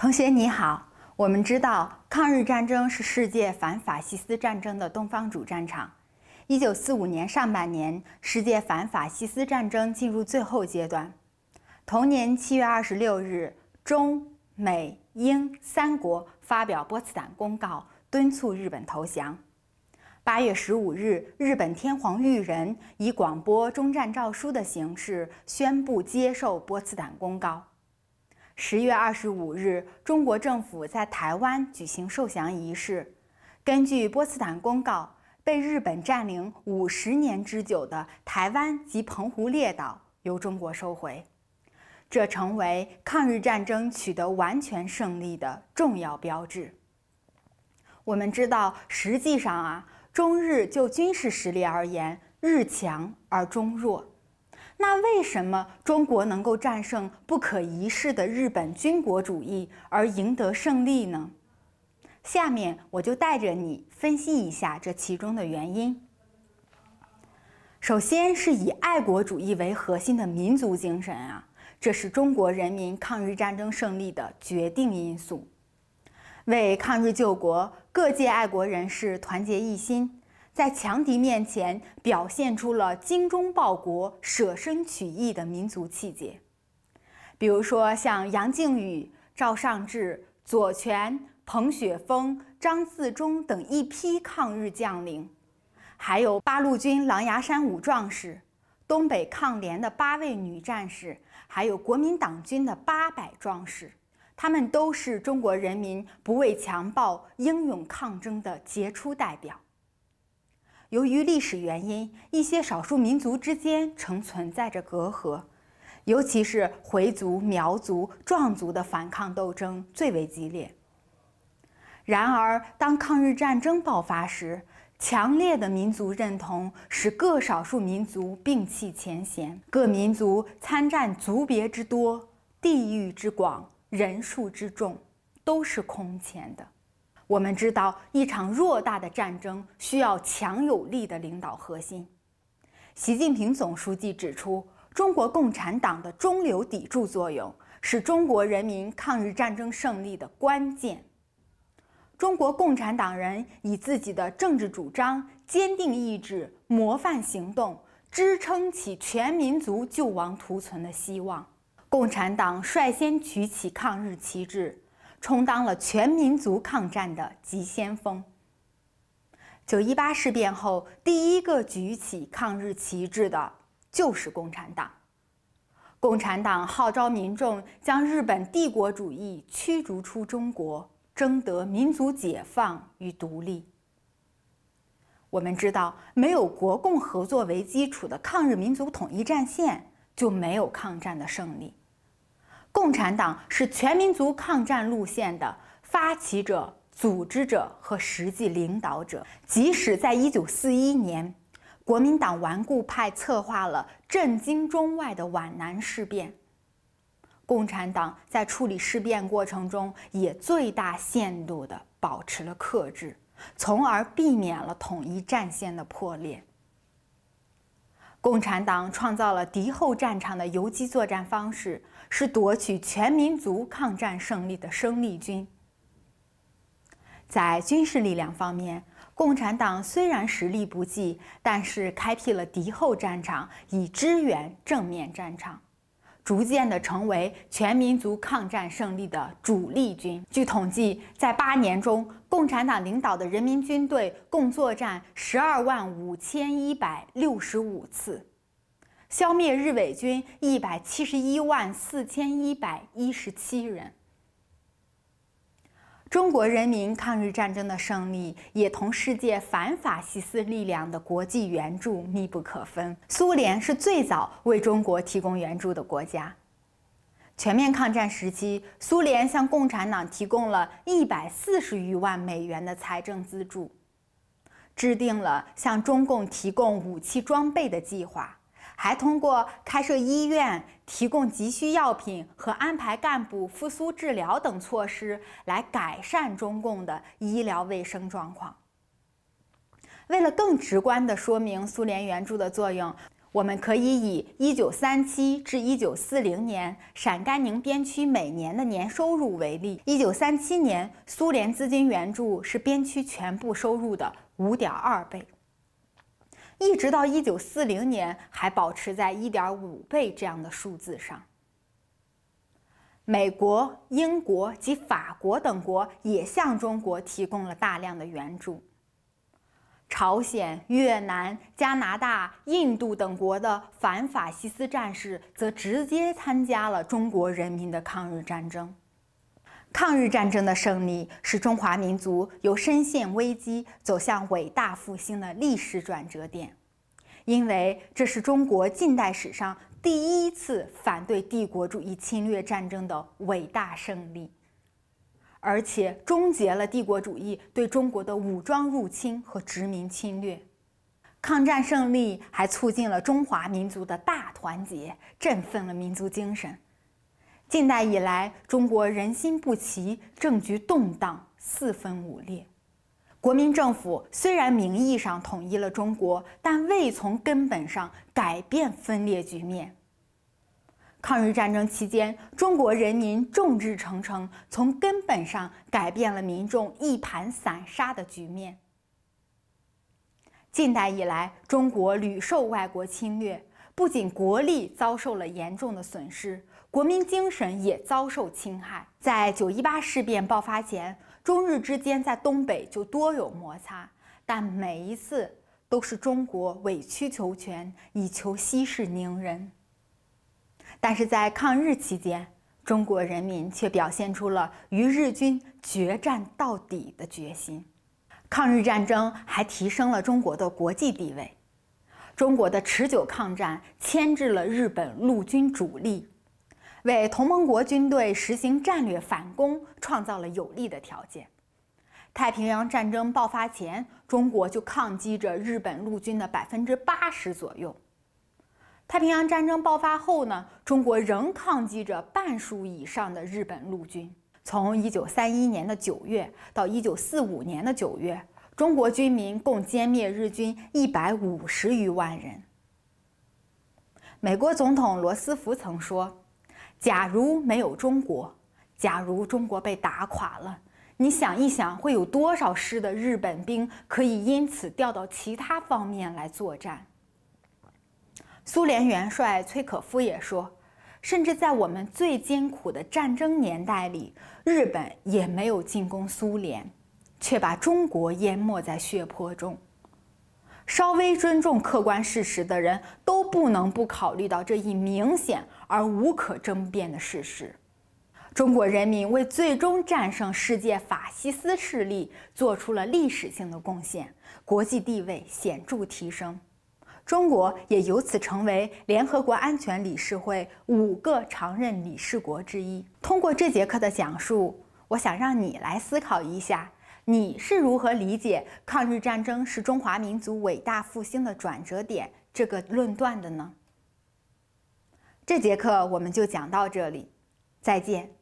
同学你好，我们知道抗日战争是世界反法西斯战争的东方主战场。一九四五年上半年，世界反法西斯战争进入最后阶段。同年七月二十六日，中美英三国发表波茨坦公告，敦促日本投降。八月十五日，日本天皇裕仁以广播终战诏书的形式宣布接受波茨坦公告。十月二十五日，中国政府在台湾举行受降仪式。根据波茨坦公告，被日本占领五十年之久的台湾及澎湖列岛由中国收回，这成为抗日战争取得完全胜利的重要标志。我们知道，实际上啊，中日就军事实力而言，日强而中弱。那为什么中国能够战胜不可一世的日本军国主义而赢得胜利呢？下面我就带着你分析一下这其中的原因。首先是以爱国主义为核心的民族精神啊，这是中国人民抗日战争胜利的决定因素。为抗日救国，各界爱国人士团结一心。在强敌面前，表现出了精忠报国、舍身取义的民族气节。比如说，像杨靖宇、赵尚志、左权、彭雪枫、张自忠等一批抗日将领，还有八路军狼牙山五壮士、东北抗联的八位女战士，还有国民党军的八百壮士，他们都是中国人民不畏强暴、英勇抗争的杰出代表。由于历史原因，一些少数民族之间曾存在着隔阂，尤其是回族、苗族、壮族的反抗斗争最为激烈。然而，当抗日战争爆发时，强烈的民族认同使各少数民族摒弃前嫌，各民族参战族别之多、地域之广、人数之众，都是空前的。我们知道，一场偌大的战争需要强有力的领导核心。习近平总书记指出，中国共产党的中流砥柱作用是中国人民抗日战争胜利的关键。中国共产党人以自己的政治主张、坚定意志、模范行动，支撑起全民族救亡图存的希望。共产党率先举起抗日旗帜。充当了全民族抗战的急先锋。九一八事变后，第一个举起抗日旗帜的就是共产党。共产党号召民众将日本帝国主义驱逐出中国，争得民族解放与独立。我们知道，没有国共合作为基础的抗日民族统一战线，就没有抗战的胜利。共产党是全民族抗战路线的发起者、组织者和实际领导者。即使在1941年，国民党顽固派策划了震惊中外的皖南事变，共产党在处理事变过程中也最大限度的保持了克制，从而避免了统一战线的破裂。共产党创造了敌后战场的游击作战方式，是夺取全民族抗战胜利的生力军。在军事力量方面，共产党虽然实力不济，但是开辟了敌后战场，以支援正面战场。逐渐地成为全民族抗战胜利的主力军。据统计，在八年中，共产党领导的人民军队共作战十二万五千一百六十五次，消灭日伪军一百七十一万四千一百一十七人。中国人民抗日战争的胜利也同世界反法西斯力量的国际援助密不可分。苏联是最早为中国提供援助的国家。全面抗战时期，苏联向共产党提供了一百四十余万美元的财政资助，制定了向中共提供武器装备的计划。还通过开设医院、提供急需药品和安排干部复苏治疗等措施，来改善中共的医疗卫生状况。为了更直观的说明苏联援助的作用，我们可以以一九三七至一九四零年陕甘宁边区每年的年收入为例。一九三七年，苏联资金援助是边区全部收入的五点二倍。一直到一九四零年，还保持在一点五倍这样的数字上。美国、英国及法国等国也向中国提供了大量的援助。朝鲜、越南、加拿大、印度等国的反法西斯战士则直接参加了中国人民的抗日战争。抗日战争的胜利是中华民族由深陷危机走向伟大复兴的历史转折点，因为这是中国近代史上第一次反对帝国主义侵略战争的伟大胜利，而且终结了帝国主义对中国的武装入侵和殖民侵略。抗战胜利还促进了中华民族的大团结，振奋了民族精神。近代以来，中国人心不齐，政局动荡，四分五裂。国民政府虽然名义上统一了中国，但未从根本上改变分裂局面。抗日战争期间，中国人民众志成城，从根本上改变了民众一盘散沙的局面。近代以来，中国屡受外国侵略。不仅国力遭受了严重的损失，国民精神也遭受侵害。在九一八事变爆发前，中日之间在东北就多有摩擦，但每一次都是中国委曲求全，以求息事宁人。但是在抗日期间，中国人民却表现出了与日军决战到底的决心。抗日战争还提升了中国的国际地位。中国的持久抗战牵制了日本陆军主力，为同盟国军队实行战略反攻创造了有利的条件。太平洋战争爆发前，中国就抗击着日本陆军的百分之八十左右。太平洋战争爆发后呢，中国仍抗击着半数以上的日本陆军。从一九三一年的九月到一九四五年的九月。中国军民共歼灭日军一百五十余万人。美国总统罗斯福曾说：“假如没有中国，假如中国被打垮了，你想一想，会有多少师的日本兵可以因此调到其他方面来作战？”苏联元帅崔可夫也说：“甚至在我们最艰苦的战争年代里，日本也没有进攻苏联。”却把中国淹没在血泊中。稍微尊重客观事实的人都不能不考虑到这一明显而无可争辩的事实：中国人民为最终战胜世界法西斯势力做出了历史性的贡献，国际地位显著提升，中国也由此成为联合国安全理事会五个常任理事国之一。通过这节课的讲述，我想让你来思考一下。你是如何理解抗日战争是中华民族伟大复兴的转折点这个论断的呢？这节课我们就讲到这里，再见。